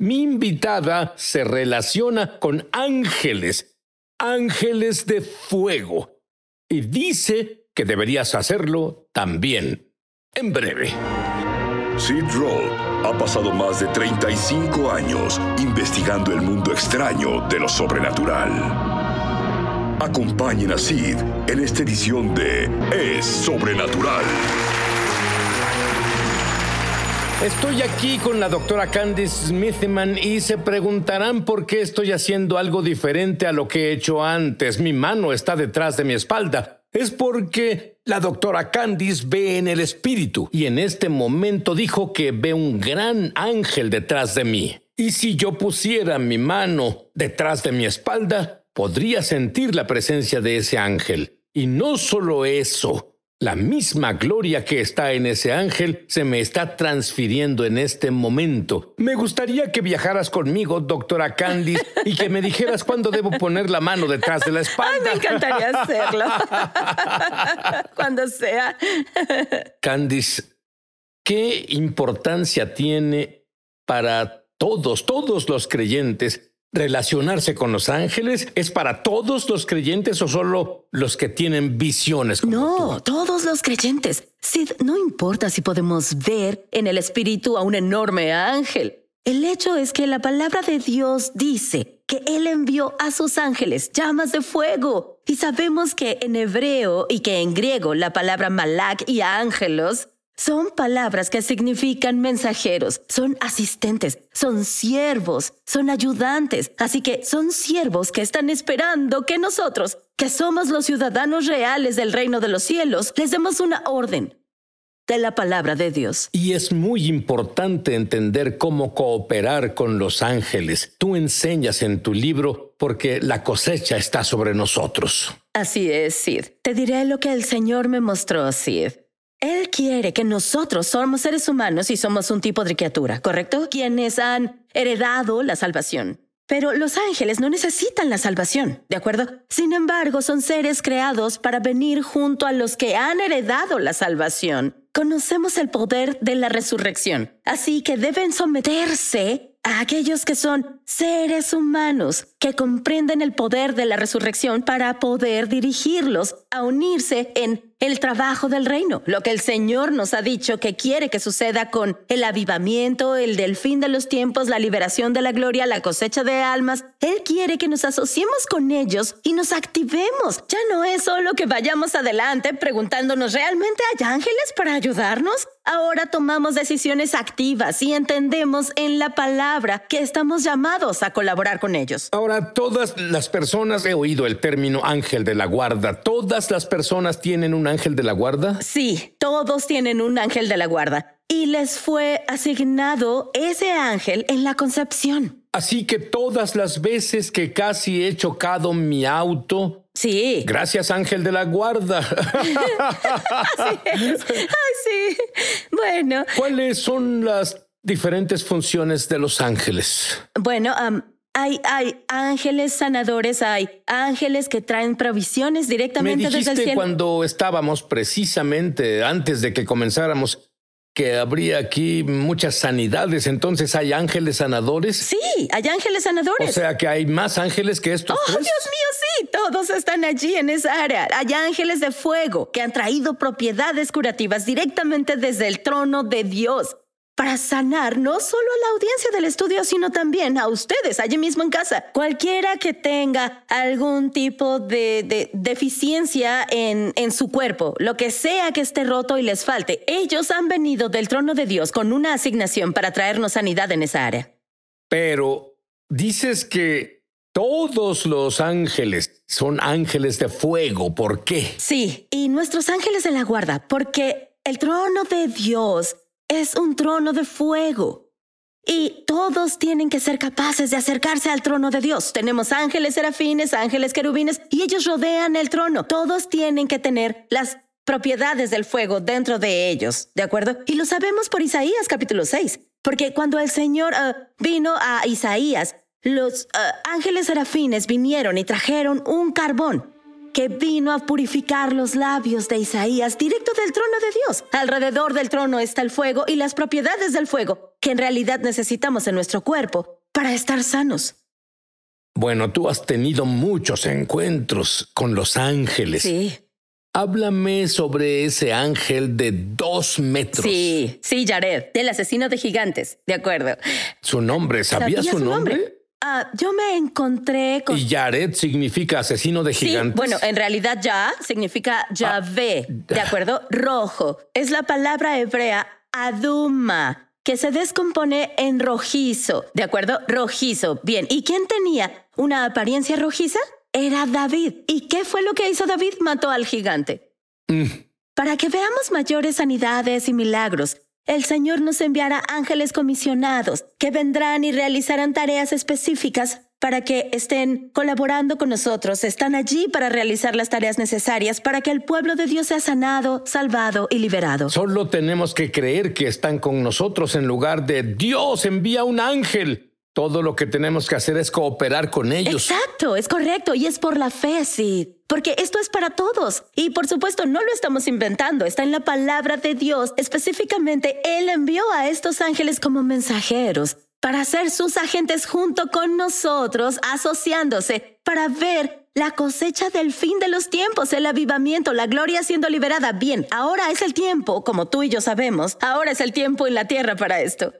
Mi invitada se relaciona con ángeles, ángeles de fuego, y dice que deberías hacerlo también. En breve. Sid Roth ha pasado más de 35 años investigando el mundo extraño de lo sobrenatural. Acompañen a Sid en esta edición de Es Sobrenatural. Estoy aquí con la doctora Candice Smithman y se preguntarán por qué estoy haciendo algo diferente a lo que he hecho antes. Mi mano está detrás de mi espalda. Es porque la doctora Candice ve en el espíritu y en este momento dijo que ve un gran ángel detrás de mí. Y si yo pusiera mi mano detrás de mi espalda, podría sentir la presencia de ese ángel. Y no solo eso, la misma gloria que está en ese ángel se me está transfiriendo en este momento. Me gustaría que viajaras conmigo, doctora Candice, y que me dijeras cuándo debo poner la mano detrás de la espalda. me encantaría hacerlo. Cuando sea. Candice, ¿qué importancia tiene para todos, todos los creyentes relacionarse con los ángeles es para todos los creyentes o solo los que tienen visiones. no, todos los creyentes. Sid, no importa si podemos ver en el espíritu a un enorme ángel. El hecho es que la palabra de Dios dice que Él envió a sus ángeles llamas de fuego. Y sabemos que en hebreo y que en griego la palabra malak y ángelos son palabras que significan mensajeros, son asistentes, son siervos, son ayudantes. Así que son siervos que están esperando que nosotros, que somos los ciudadanos reales del reino de los cielos, les demos una orden de la palabra de Dios. Y es muy importante entender cómo cooperar con los ángeles. Tú enseñas en tu libro porque la cosecha está sobre nosotros. Así es, Sid. Te diré lo que el Señor me mostró, Sid. Él quiere que nosotros somos seres humanos y somos un tipo de criatura, ¿correcto? Quienes han heredado la salvación. Pero los ángeles no necesitan la salvación, ¿de acuerdo? Sin embargo, son seres creados para venir junto a los que han heredado la salvación. Conocemos el poder de la resurrección, así que deben someterse aquellos que son seres humanos, que comprenden el poder de la resurrección para poder dirigirlos a unirse en el trabajo del reino, lo que el Señor nos ha dicho que quiere que suceda con el avivamiento, el del fin de los tiempos, la liberación de la gloria, la cosecha de almas. Él quiere que nos asociemos con ellos y nos activemos. Ya no es solo que vayamos adelante preguntándonos, ¿realmente hay ángeles para ayudarnos? ahora tomamos decisiones activas y entendemos en la palabra que estamos llamados a colaborar con ellos. Ahora, todas las personas, he oído el término ángel de la guarda, ¿todas las personas tienen un ángel de la guarda? Sí, todos tienen un ángel de la guarda y les fue asignado ese ángel en la concepción. Así que todas las veces que casi he chocado mi auto, Sí. Gracias, Ángel de la Guarda. Así es. Ay, sí. Bueno. ¿Cuáles son las diferentes funciones de los ángeles? Bueno, hay, hay ángeles sanadores, hay ángeles que traen provisiones directamente desde el cielo. cuando estábamos precisamente antes de que comenzáramos que habría aquí muchas sanidades. Entonces, ¿hay ángeles sanadores? Sí, hay ángeles sanadores. O sea que hay más ángeles que estos. Oh, Dios mío, sí, todos están allí en esa área. Hay ángeles de fuego que han traído propiedades curativas directamente desde el trono de Dios para sanar no solo a la audiencia del estudio, sino también a ustedes allí mismo en casa. Cualquiera que tenga algún tipo de, deficiencia en, en su cuerpo, lo que sea que esté roto y les falte, ellos han venido del trono de Dios con una asignación para traernos sanidad en esa área. Pero dices que todos los ángeles son ángeles de fuego. ¿Por qué? Sí, y nuestros ángeles de la guarda, porque el trono de Dios es un trono de fuego. Y todos tienen que ser capaces de acercarse al trono de Dios. Tenemos ángeles, serafines, ángeles, querubines, y ellos rodean el trono. Todos tienen que tener las propiedades del fuego dentro de ellos, ¿de acuerdo? Y lo sabemos por Isaías capítulo 6, porque cuando el Señor eh, vino a Isaías, los eh, ángeles serafines vinieron y trajeron un carbón que vino a purificar los labios de Isaías directo del trono de Dios. Alrededor del trono está el fuego y las propiedades del fuego, que en realidad necesitamos en nuestro cuerpo para estar sanos. Bueno, tú has tenido muchos encuentros con los ángeles. Sí. Háblame sobre ese ángel de dos metros. Sí, sí, Jared, el asesino de gigantes, de acuerdo. ¿Su nombre? ¿Sabía, su, nombre? Ah, yo me encontré con. Y Yaret significa asesino de gigantes. Sí, bueno, en realidad ya significa Yahvé, ah, ¿de acuerdo? Rojo. Es la palabra hebrea Aduma, que se descompone en rojizo, ¿de acuerdo? Rojizo. Bien. ¿Y quién tenía una apariencia rojiza? Era David. ¿Y qué fue lo que hizo David? Mató al gigante. Mm. Para que veamos mayores sanidades y milagros, el Señor nos enviará ángeles comisionados que vendrán y realizarán tareas específicas para que estén colaborando con nosotros, están allí para realizar las tareas necesarias para que el pueblo de Dios sea sanado, salvado y liberado. Solo tenemos que creer que están con nosotros en lugar de Dios envía un ángel todo lo que tenemos que hacer es cooperar con ellos. Exacto, es correcto y es por la fe, sí. Porque esto es para todos. Y por supuesto, no lo estamos inventando, está en la palabra de Dios. Específicamente, Él envió a estos ángeles como mensajeros para ser sus agentes junto con nosotros, asociándose, para ver la cosecha del fin de los tiempos, el avivamiento, la gloria siendo liberada. Bien, ahora es el tiempo, como tú y yo sabemos, ahora es el tiempo en la tierra para esto.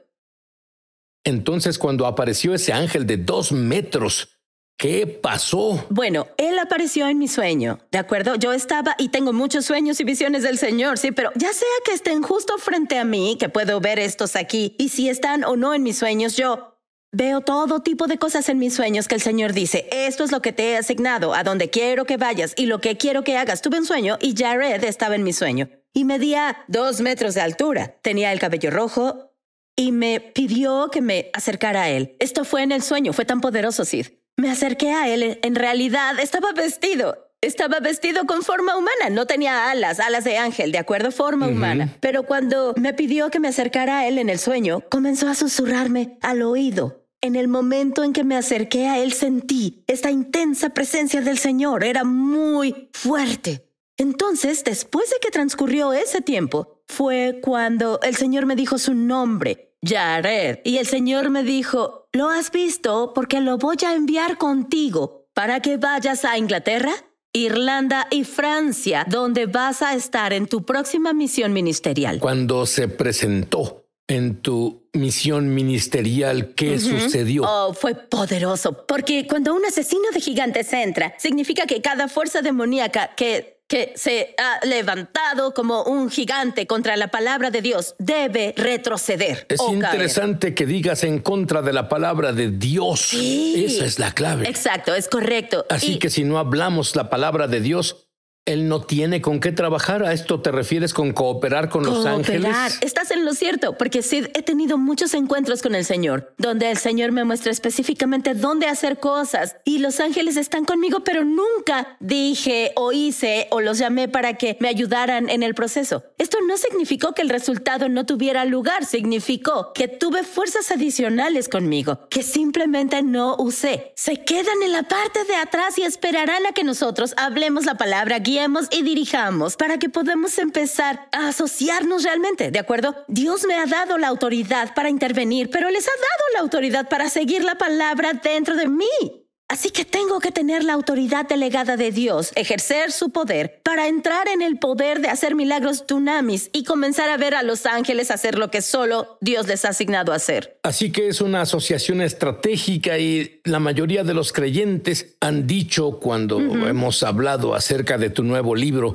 Entonces, cuando apareció ese ángel de dos metros, ¿Qué pasó? Bueno, él apareció en mi sueño, ¿de acuerdo? Yo estaba y tengo muchos sueños y visiones del Señor, sí, pero ya sea que estén justo frente a mí, que puedo ver estos aquí, y si están o no en mis sueños, yo veo todo tipo de cosas en mis sueños que el Señor dice, esto es lo que te he asignado, a donde quiero que vayas y lo que quiero que hagas. Tuve un sueño y Jared estaba en mi sueño. Y medía dos metros de altura. Tenía el cabello rojo, y me pidió que me acercara a él. Esto fue en el sueño, fue tan poderoso, Sid. Me acerqué a él, en realidad estaba vestido. Estaba vestido con forma humana, no tenía alas, alas de ángel, de acuerdo, forma humana. Pero cuando me pidió que me acercara a él en el sueño, comenzó a susurrarme al oído. En el momento en que me acerqué a él sentí esta intensa presencia del Señor, era muy fuerte. Entonces, después de que transcurrió ese tiempo, fue cuando el Señor me dijo su nombre, Jared, y el Señor me dijo, ¿lo has visto? Porque lo voy a enviar contigo para que vayas a Inglaterra, Irlanda y Francia, donde vas a estar en tu próxima misión ministerial. Cuando se presentó en tu misión ministerial, ¿qué sucedió? Oh, fue poderoso, porque cuando un asesino de gigantes entra, significa que cada fuerza demoníaca que que se ha levantado como un gigante contra la palabra de Dios debe retroceder. Es oh, interesante que digas en contra de la palabra de Dios. Esa es la clave. Exacto, es correcto. Así que si no hablamos la palabra de Dios, él no tiene con qué trabajar. ¿A esto te refieres con cooperar con los ángeles? Estás en lo cierto, porque Sid, he tenido muchos encuentros con el Señor, donde el Señor me muestra específicamente dónde hacer cosas y los ángeles están conmigo, pero nunca dije o hice o los llamé para que me ayudaran en el proceso. Esto no significó que el resultado no tuviera lugar, significó que tuve fuerzas adicionales conmigo, que simplemente no usé. Se quedan en la parte de atrás y esperarán a que nosotros hablemos la palabra guía y dirijamos para que podamos empezar a asociarnos realmente, ¿de acuerdo? Dios me ha dado la autoridad para intervenir, pero les ha dado la autoridad para seguir la palabra dentro de mí. Así que tengo que tener la autoridad delegada de Dios, ejercer su poder, para entrar en el poder de hacer milagros tsunamis y comenzar a ver a los ángeles hacer lo que solo Dios les ha asignado hacer. Así que es una asociación estratégica y la mayoría de los creyentes han dicho cuando hemos hablado acerca de tu nuevo libro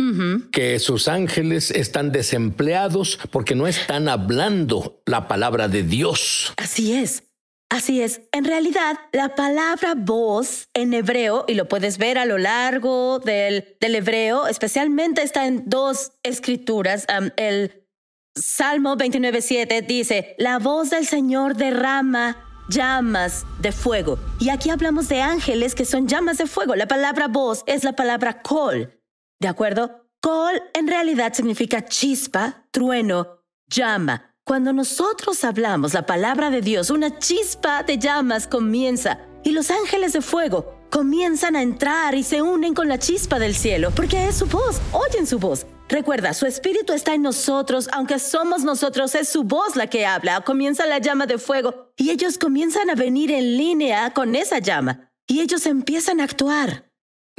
que sus ángeles están desempleados porque no están hablando la palabra de Dios. Así es. Así es, en realidad la palabra voz en hebreo, y lo puedes ver a lo largo del, hebreo, especialmente está en dos escrituras. el Salmo 29.7 dice, la voz del Señor derrama llamas de fuego. Y aquí hablamos de ángeles que son llamas de fuego. La palabra voz es la palabra col. ¿De acuerdo? Col en realidad significa chispa, trueno, llama. Cuando nosotros hablamos la palabra de Dios, una chispa de llamas comienza y los ángeles de fuego comienzan a entrar y se unen con la chispa del cielo, porque es su voz, oyen su voz. Recuerda, su espíritu está en nosotros, aunque somos nosotros, es su voz la que habla, comienza la llama de fuego y ellos comienzan a venir en línea con esa llama y ellos empiezan a actuar.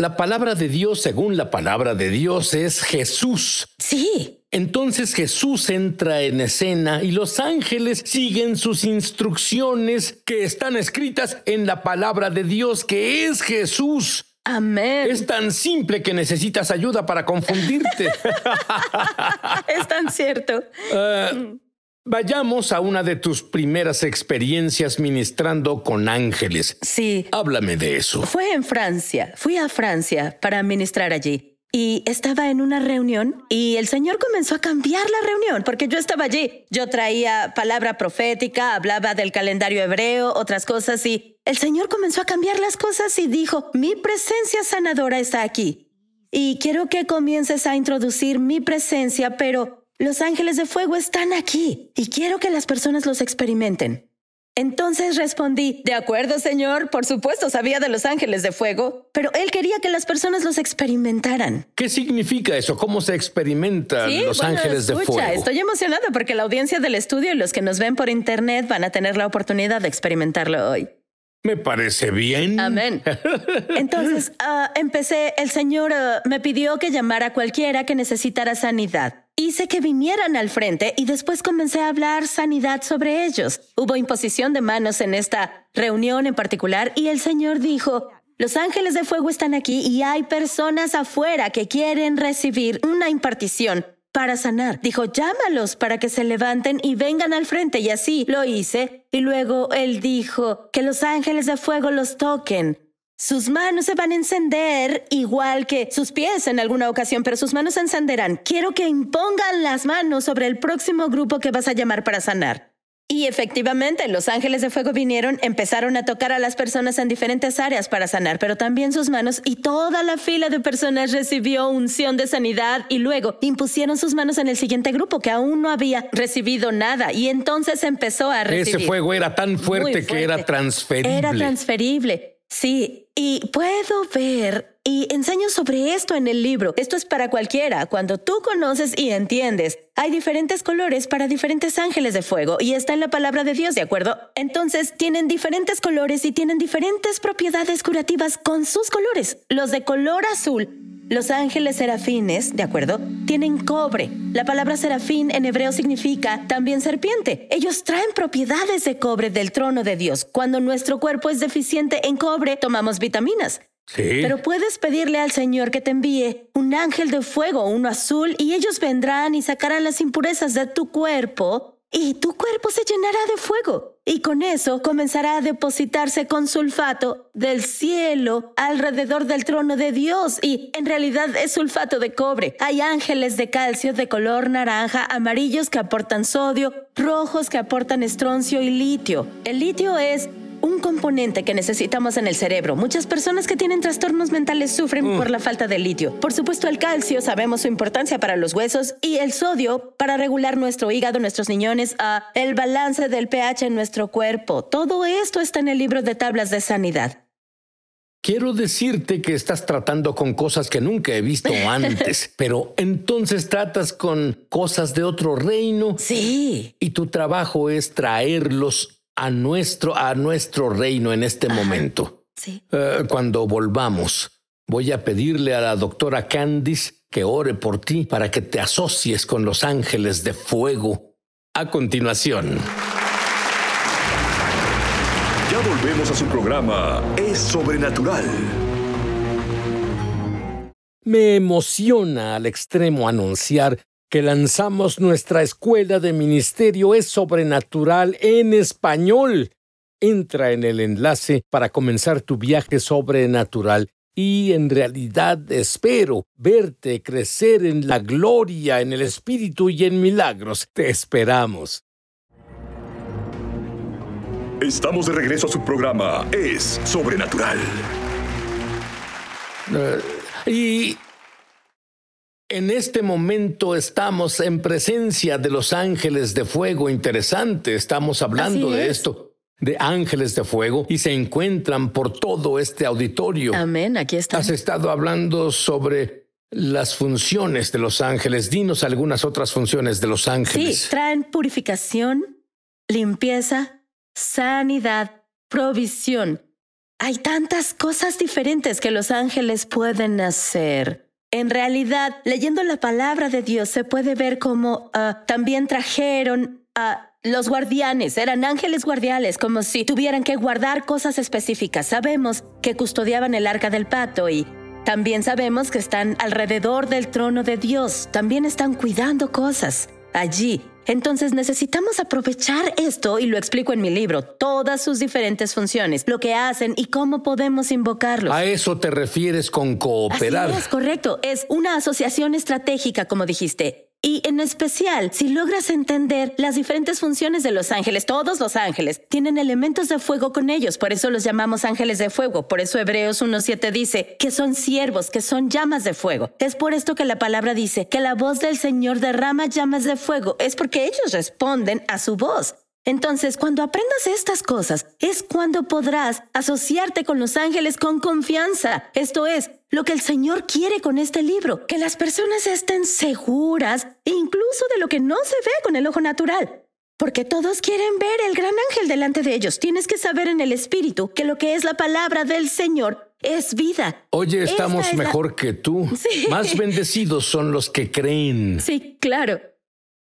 La palabra de Dios, según la palabra de Dios, es Jesús. Sí. Entonces Jesús entra en escena y los ángeles siguen sus instrucciones que están escritas en la palabra de Dios, que es Jesús. Amén. Es tan simple que necesitas ayuda para confundirte. es tan cierto. Eh, Vayamos a una de tus primeras experiencias ministrando con ángeles. Sí. Háblame de eso. Fue en Francia. Fui a Francia para ministrar allí. Y estaba en una reunión y el Señor comenzó a cambiar la reunión porque yo estaba allí. Yo traía palabra profética, hablaba del calendario hebreo, otras cosas y el Señor comenzó a cambiar las cosas y dijo, mi presencia sanadora está aquí. Y quiero que comiences a introducir mi presencia, pero los ángeles de fuego están aquí y quiero que las personas los experimenten. Entonces respondí, de acuerdo, señor, por supuesto sabía de los ángeles de fuego, pero él quería que las personas los experimentaran. ¿Qué significa eso? ¿Cómo se experimentan los ángeles de fuego? Estoy emocionada porque la audiencia del estudio y los que nos ven por internet van a tener la oportunidad de experimentarlo hoy. Me parece bien. Amén. Entonces, ah, empecé, el Señor ah, me pidió que llamara a cualquiera que necesitara sanidad. Hice que vinieran al frente y después comencé a hablar sanidad sobre ellos. Hubo imposición de manos en esta reunión en particular y el Señor dijo, los ángeles de fuego están aquí y hay personas afuera que quieren recibir una impartición para sanar. Dijo, llámalos para que se levanten y vengan al frente. Y así lo hice. Y luego él dijo, que los ángeles de fuego los toquen. Sus manos se van a encender igual que sus pies en alguna ocasión, pero sus manos se encenderán. Quiero que impongan las manos sobre el próximo grupo que vas a llamar para sanar. Y efectivamente, los ángeles de fuego vinieron, empezaron a tocar a las personas en diferentes áreas para sanar, pero también sus manos y toda la fila de personas recibió unción de sanidad y luego impusieron sus manos en el siguiente grupo que aún no había recibido nada y entonces empezó a recibir. Ese fuego era tan fuerte, fuerte. que era transferible. Era transferible. Sí, y puedo ver y enseño sobre esto en el libro. Esto es para cualquiera. Cuando tú conoces y entiendes, hay diferentes colores para diferentes ángeles de fuego y está en la palabra de Dios, ¿de acuerdo? Entonces tienen diferentes colores y tienen diferentes propiedades curativas con sus colores. Los de color azul los ángeles serafines, ¿de acuerdo? Tienen cobre. La palabra serafín en hebreo significa también serpiente. Ellos traen propiedades de cobre del trono de Dios. Cuando nuestro cuerpo es deficiente en cobre, tomamos vitaminas. Sí. Pero puedes pedirle al Señor que te envíe un ángel de fuego, uno azul, y ellos vendrán y sacarán las impurezas de tu cuerpo y tu cuerpo se llenará de fuego, y con eso comenzará a depositarse con sulfato del cielo alrededor del trono de Dios, y en realidad es sulfato de cobre. Hay ángeles de calcio de color naranja, amarillos que aportan sodio, rojos que aportan estroncio y litio. El litio es un componente que necesitamos en el cerebro. Muchas personas que tienen trastornos mentales sufren mm. por la falta de litio. Por supuesto, el calcio, sabemos su importancia para los huesos, y el sodio para regular nuestro hígado, nuestros niñones, ah, el balance del pH en nuestro cuerpo. Todo esto está en el libro de tablas de sanidad. Quiero decirte que estás tratando con cosas que nunca he visto antes, pero entonces tratas con cosas de otro reino. Sí. Y tu trabajo es traerlos a nuestro, a nuestro reino en este momento. Sí. Eh, cuando volvamos, voy a pedirle a la doctora Candice que ore por ti para que te asocies con los ángeles de fuego. A continuación. Ya volvemos a su programa. Es sobrenatural. Me emociona al extremo anunciar que lanzamos nuestra escuela de ministerio es sobrenatural en español. Entra en el enlace para comenzar tu viaje sobrenatural y en realidad espero verte crecer en la gloria, en el Espíritu y en milagros. Te esperamos. Estamos de regreso a su programa. Es sobrenatural. Eh, y en este momento estamos en presencia de los ángeles de fuego. Interesante, estamos hablando de esto, de ángeles de fuego, y se encuentran por todo este auditorio. Amén, aquí están. Has estado hablando sobre las funciones de los ángeles. Dinos algunas otras funciones de los ángeles. Sí, traen purificación, limpieza, sanidad, provisión. Hay tantas cosas diferentes que los ángeles pueden hacer. En realidad, leyendo la palabra de Dios se puede ver como ah, también trajeron a... los guardianes eran ángeles guardiales, como si tuvieran que guardar cosas específicas. Sabemos que custodiaban el arca del pato y también sabemos que están alrededor del trono de Dios. También están cuidando cosas allí. Entonces necesitamos aprovechar esto y lo explico en mi libro, todas sus diferentes funciones, lo que hacen y cómo podemos invocarlos. A eso te refieres con cooperar. Así es correcto, es una asociación estratégica, como dijiste. Y en especial, si logras entender las diferentes funciones de los ángeles, todos los ángeles tienen elementos de fuego con ellos, por eso los llamamos ángeles de fuego, por eso Hebreos 1.7 dice que son siervos, que son llamas de fuego. Es por esto que la palabra dice que la voz del Señor derrama llamas de fuego, es porque ellos responden a su voz. Entonces, cuando aprendas estas cosas, es cuando podrás asociarte con los ángeles con confianza. Esto es, lo que el Señor quiere con este libro, que las personas estén seguras, incluso de lo que no se ve con el ojo natural. Porque todos quieren ver el gran ángel delante de ellos. Tienes que saber en el espíritu que lo que es la palabra del Señor es vida. Oye, estamos mejor que tú. Más bendecidos son los que creen. Sí, claro.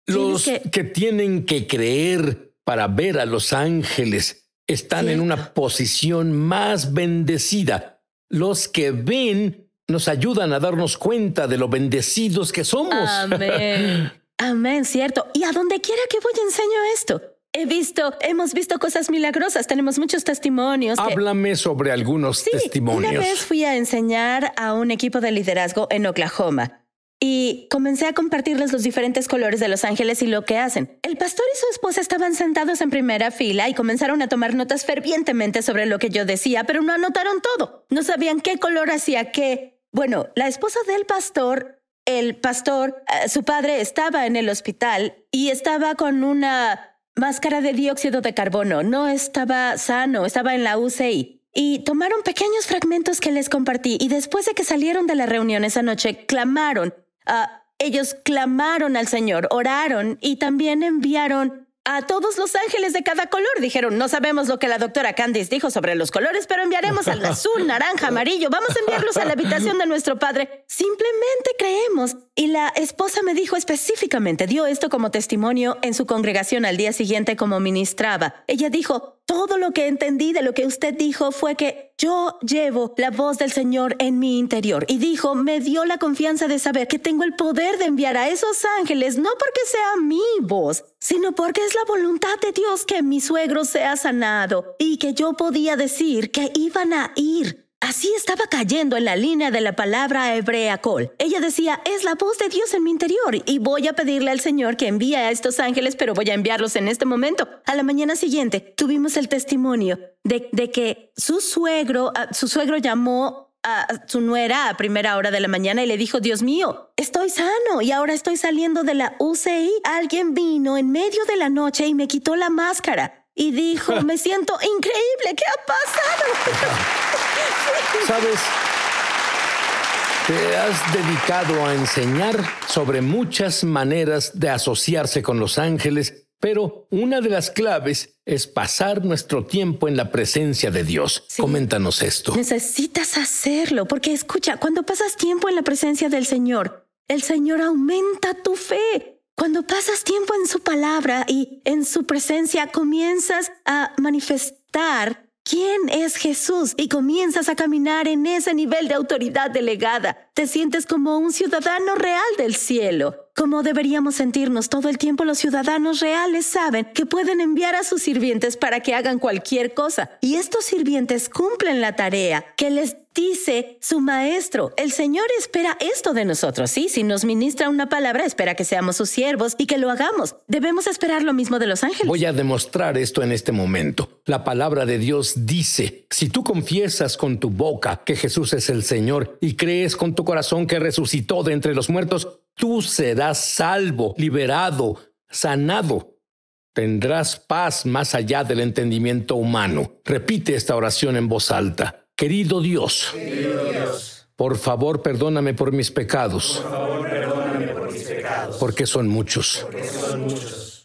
Los que tienen que creer para ver a los ángeles. Están en una posición más bendecida. Los que ven nos ayudan a darnos cuenta de lo bendecidos que somos. Amén. Amén, cierto. Y a donde quiera que voy enseño esto. He visto, hemos visto cosas milagrosas, tenemos muchos testimonios. Háblame sobre algunos testimonios. Una vez fui a enseñar a un equipo de liderazgo en Oklahoma y comencé a compartirles los diferentes colores de Los Ángeles y lo que hacen. El pastor y su esposa estaban sentados en primera fila y comenzaron a tomar notas fervientemente sobre lo que yo decía, pero no anotaron todo. No sabían qué color hacía qué. Bueno, la esposa del pastor, el pastor, eh, su padre estaba en el hospital y estaba con una máscara de dióxido de carbono. No estaba sano, estaba en la UCI y tomaron pequeños fragmentos que les compartí y después de que salieron de la reunión esa noche, clamaron Ah, ellos clamaron al Señor, oraron y también enviaron a todos los ángeles de cada color. Dijeron, no sabemos lo que la doctora Candice dijo sobre los colores, pero enviaremos al azul, naranja, amarillo. Vamos a enviarlos a la habitación de nuestro padre. Simplemente creemos. Y la esposa me dijo específicamente, dio esto como testimonio en su congregación al día siguiente como ministraba. Ella dijo, todo lo que entendí de lo que usted dijo fue que yo llevo la voz del Señor en mi interior. Y dijo, me dio la confianza de saber que tengo el poder de enviar a esos ángeles, no porque sea mi voz, sino porque es la voluntad de Dios que mi suegro sea sanado y que yo podía decir que iban a ir Así estaba cayendo en la línea de la palabra hebrea col. Ella decía, es la voz de Dios en mi interior y voy a pedirle al Señor que envíe a estos ángeles, pero voy a enviarlos en este momento. A la mañana siguiente tuvimos el testimonio de, que su suegro, ah, su suegro llamó a su nuera a primera hora de la mañana y le dijo, Dios mío, estoy sano y ahora estoy saliendo de la UCI. Alguien vino en medio de la noche y me quitó la máscara y dijo, me siento increíble, ¿qué ha pasado? Sabes, te has dedicado a enseñar sobre muchas maneras de asociarse con los ángeles, pero una de las claves es pasar nuestro tiempo en la presencia de Dios. Coméntanos esto. Necesitas hacerlo, porque escucha, cuando pasas tiempo en la presencia del Señor, el Señor aumenta tu fe cuando pasas tiempo en su palabra y en su presencia, comienzas a manifestar quién es Jesús y comienzas a caminar en ese nivel de autoridad delegada. Te sientes como un ciudadano real del cielo. Como deberíamos sentirnos todo el tiempo, los ciudadanos reales saben que pueden enviar a sus sirvientes para que hagan cualquier cosa, y estos sirvientes cumplen la tarea que les dice su maestro. El Señor espera esto de nosotros, ¿sí? Si nos ministra una palabra, espera que seamos sus siervos y que lo hagamos. Debemos esperar lo mismo de los ángeles. Voy a demostrar esto en este momento. La palabra de Dios dice, si tú confiesas con tu boca que Jesús es el Señor y crees con tu corazón que resucitó de entre los muertos, tú serás salvo, liberado, sanado. Tendrás paz más allá del entendimiento humano. Repite esta oración en voz alta. Querido Dios, por favor perdóname por mis pecados, porque, son muchos.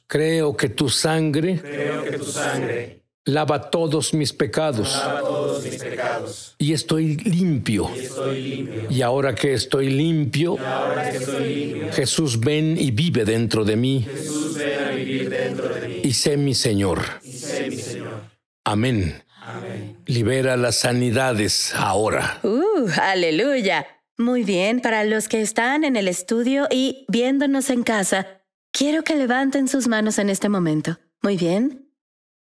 Creo que tu sangre Lava todos mis pecados. Y, estoy limpio. y ahora que estoy limpio, Jesús ven y vive dentro de mí. Y sé mi Señor. Amén. Libera las sanidades ahora. Uh, aleluya. Muy bien, para los que están en el estudio y viéndonos en casa, quiero que levanten sus manos en este momento. Muy bien.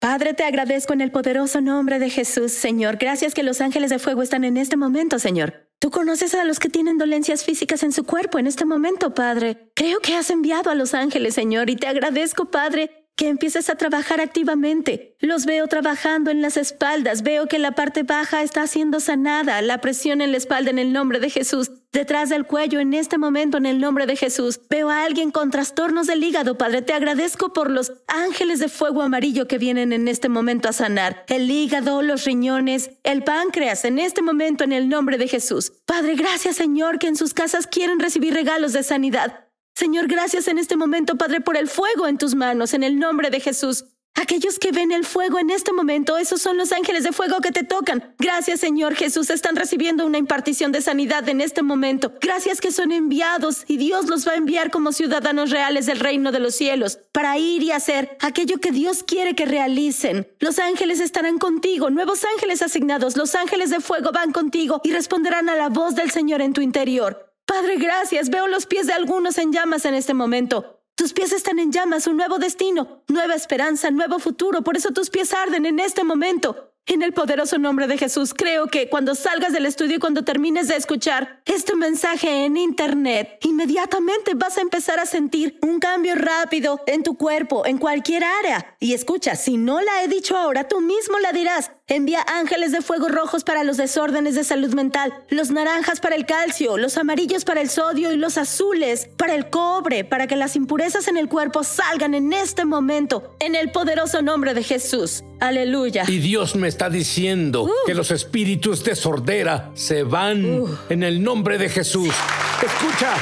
Padre, te agradezco en el poderoso nombre de Jesús, Señor. Gracias que los ángeles de fuego están en este momento, Señor. Tú conoces a los que tienen dolencias físicas en su cuerpo en este momento, Padre. Creo que has enviado a los ángeles, Señor, y te agradezco, Padre, que empieces a trabajar activamente. Los veo trabajando en las espaldas, veo que la parte baja está siendo sanada, la presión en la espalda en el nombre de Jesús detrás del cuello en este momento en el nombre de Jesús. Veo a alguien con trastornos del hígado, Padre. Te agradezco por los ángeles de fuego amarillo que vienen en este momento a sanar. El hígado, los riñones, el páncreas, en este momento en el nombre de Jesús. Padre, gracias Señor que en sus casas quieren recibir regalos de sanidad. Señor, gracias en este momento, Padre, por el fuego en tus manos, en el nombre de Jesús. Aquellos que ven el fuego en este momento, esos son los ángeles de fuego que te tocan. Gracias, Señor Jesús, están recibiendo una impartición de sanidad en este momento. Gracias que son enviados y Dios los va a enviar como ciudadanos reales del reino de los cielos para ir y hacer aquello que Dios quiere que realicen. Los ángeles estarán contigo, nuevos ángeles asignados, los ángeles de fuego van contigo y responderán a la voz del Señor en tu interior. Padre, gracias. Veo los pies de algunos en llamas en este momento. Tus pies están en llamas, un nuevo destino, nueva esperanza, nuevo futuro. Por eso tus pies arden en este momento. En el poderoso nombre de Jesús, creo que cuando salgas del estudio y cuando termines de escuchar este mensaje en internet, inmediatamente vas a empezar a sentir un cambio rápido en tu cuerpo, en cualquier área. Y escucha, si no la he dicho ahora, tú mismo la dirás. Envía ángeles de fuego rojos para los desórdenes de salud mental, los naranjas para el calcio, los amarillos para el sodio y los azules para el cobre, para que las impurezas en el cuerpo salgan en este momento, en el poderoso nombre de Jesús. Aleluya. Y Dios me está diciendo uh. que los espíritus de sordera se van uh. en el nombre de Jesús. Escucha,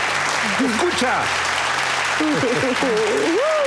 escucha.